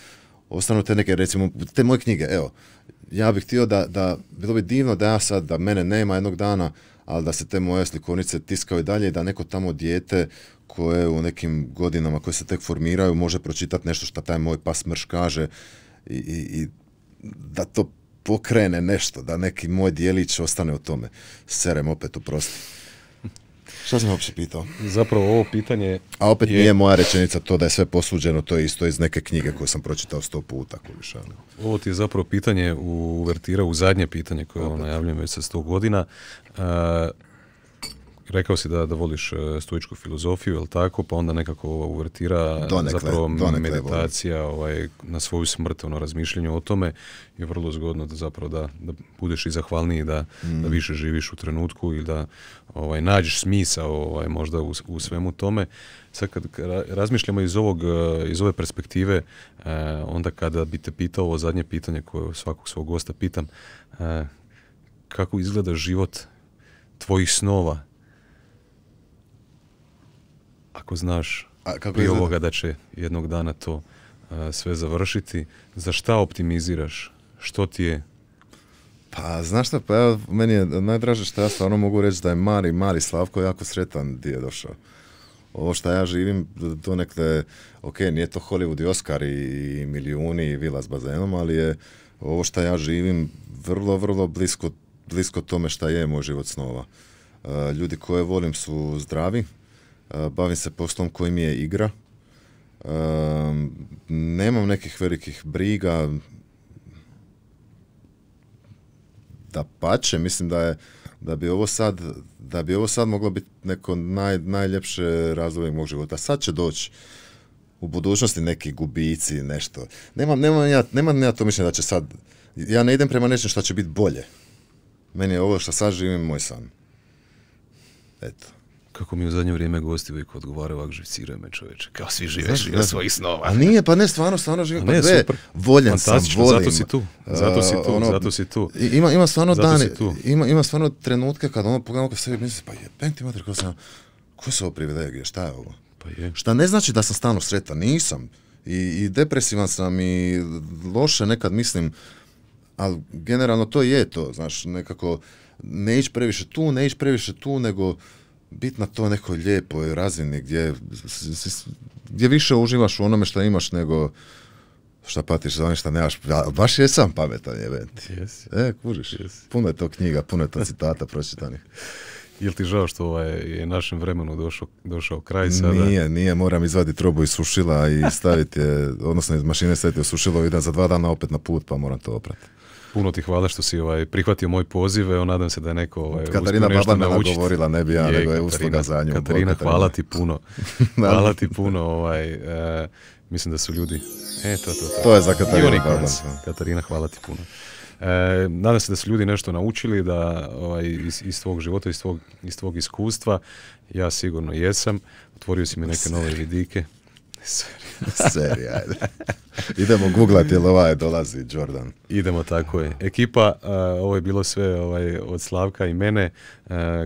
ostanu te neke, recimo, te moje knjige, evo, ja bih htio da, da, bilo bi divno da ja sad, da mene nema jednog dana, ali da se te moje slikovnice tiskaju i dalje i da neko tamo dijete koje u nekim godinama koje se tek formiraju može pročitati nešto što taj moj pas mrš kaže i, i, i da to pokrene nešto, da neki moj dijelić ostane u tome. Serem opet, oprosti. Šta sam uopće pitao? Zapravo ovo pitanje... A opet je... nije moja rečenica to da je sve posuđeno, to je isto iz neke knjige koju sam pročitao sto puta. Kolišano. Ovo ti je zapravo pitanje uvertira u zadnje pitanje koje vam najavljujem već sa sto godina. Rekao si da, da voliš e, stoičku filozofiju, jel tako, pa onda nekako ova uvertira zapravo meditacija ovaj, na svoju smrt, ono razmišljanje o tome je vrlo zgodno da zapravo da, budeš i zahvalniji, da, da mm. više živiš u trenutku i da ovaj, nađeš smisa ovaj, možda u, u svemu tome. Sad kad razmišljamo iz, ovog, e, iz ove perspektive, e, onda kada bi te pitao ovo zadnje pitanje koje svakog svog gosta pitam, kako izgleda život tvojih snova, ako znaš kako prije ovoga da će jednog dana to uh, sve završiti, za šta optimiziraš? Što ti je pa znaš šta, pa ja, meni je najdraže što ja stvarno mogu reći da je Mari, Mari Slavko jako sretan gdje je došao. Ovo što ja živim, to nekde, ok, nije to Hollywood i Oscar i, milijuni i vila s bazenom, ali je ovo što ja živim vrlo, vrlo blisko, blisko tome šta je moj život snova. Uh, ljudi koje volim su zdravi, bavim se poslom koji mi je igra. Nemam nekih velikih briga. Da pače, mislim da je da bi ovo sad, da bi ovo sad moglo biti neko naj, najljepše razdoblje mog života. Sad će doći u budućnosti neki gubici, nešto. Nemam, nemam, ja, nemam ja to mišljenje da će sad, ja ne idem prema nečem što će biti bolje. Meni je ovo što sad živim moj san. Eto kako mi u zadnje vrijeme gosti uvijek odgovaraju ovak živciraju me čovječe, kao svi žive žive svojih snova. A nije, pa ne, stvarno, stvarno živim, pa ne, voljen sam, volim. Zato si tu, zato si tu, eh, ono, zato si tu. Ima, ima stvarno dani, ima, ima stvarno trenutke kad ono pogledamo kao sebi, mislim, pa jebem ti mater, ko sam, ko su ovo privilegije, šta je ovo? Pa je. Šta ne znači da sam stalno sretan, nisam. I, I depresivan sam i loše nekad mislim, ali generalno to je to, znaš, nekako ne ići previše tu, ne ići previše tu, nego biti na to nekoj lijepoj razini gdje, gdje više uživaš u onome što imaš nego šta patiš za ono što nemaš. Ja, baš jesam pametan je, yes. E, kužiš. Yes. Puno je to knjiga, puno je to citata pročitanih. Jel ti žao što ovaj je našem vremenu došao, došao kraj sada? Nije, nije. Moram izvaditi robu iz sušila i staviti je, odnosno iz mašine staviti u sušilo. Idem za dva dana opet na put pa moram to oprati puno ti hvala što si ovaj, prihvatio moj poziv, evo nadam se da je neko ovaj, Katarina Baba govorila, ne bi ja, nego je usluga za nju. Katarina, hvala ti puno, hvala ti puno, ovaj, e, mislim da su ljudi, e, to, to, to. je za Katarina Katarina, hvala ti puno. E, nadam se da su ljudi nešto naučili da ovaj, iz, iz tvog života, iz tvog, iz tvog iskustva, ja sigurno jesam, otvorio si mi neke nove vidike. Seri, ajde. Idemo googlati jel ovaj dolazi Jordan. Idemo tako je. Ekipa, ovo je bilo sve ovaj, od Slavka i mene.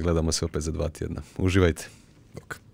gledamo se opet za dva tjedna. Uživajte. Dok.